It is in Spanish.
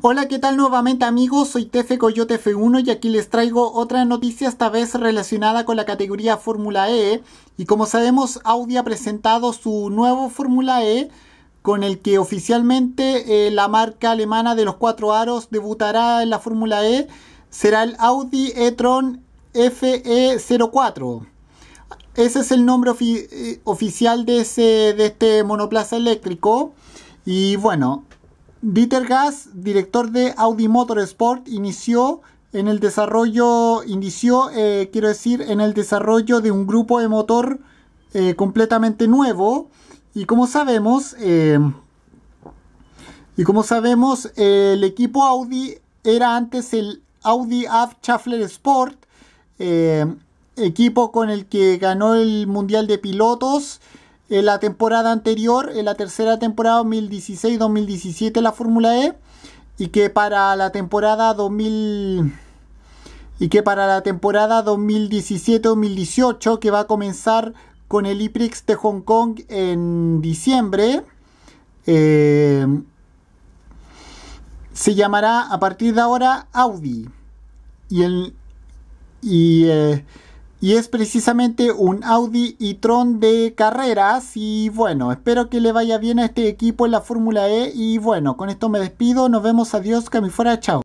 Hola, ¿qué tal nuevamente amigos? Soy Tefe Coyote F1 y aquí les traigo otra noticia esta vez relacionada con la categoría Fórmula E y como sabemos Audi ha presentado su nuevo Fórmula E con el que oficialmente eh, la marca alemana de los cuatro aros debutará en la Fórmula E será el Audi e-tron FE04 ese es el nombre eh, oficial de este monoplaza eléctrico y bueno, Dieter Gass, director de Audi Motorsport, inició en el desarrollo, inició, eh, quiero decir, en el desarrollo de un grupo de motor eh, completamente nuevo. Y como sabemos, eh, y como sabemos, el equipo Audi era antes el Audi Av Schaffler Sport, equipo con el que ganó el Mundial de Pilotos en eh, la temporada anterior, en eh, la tercera temporada 2016-2017 la Fórmula E y que para la temporada 2000 y que para la temporada 2017-2018 que va a comenzar con el IPRIX de Hong Kong en diciembre eh, se llamará a partir de ahora Audi y el y y es precisamente un Audi e-tron de carreras y bueno, espero que le vaya bien a este equipo en la Fórmula E y bueno, con esto me despido, nos vemos, adiós, que fuera, chao.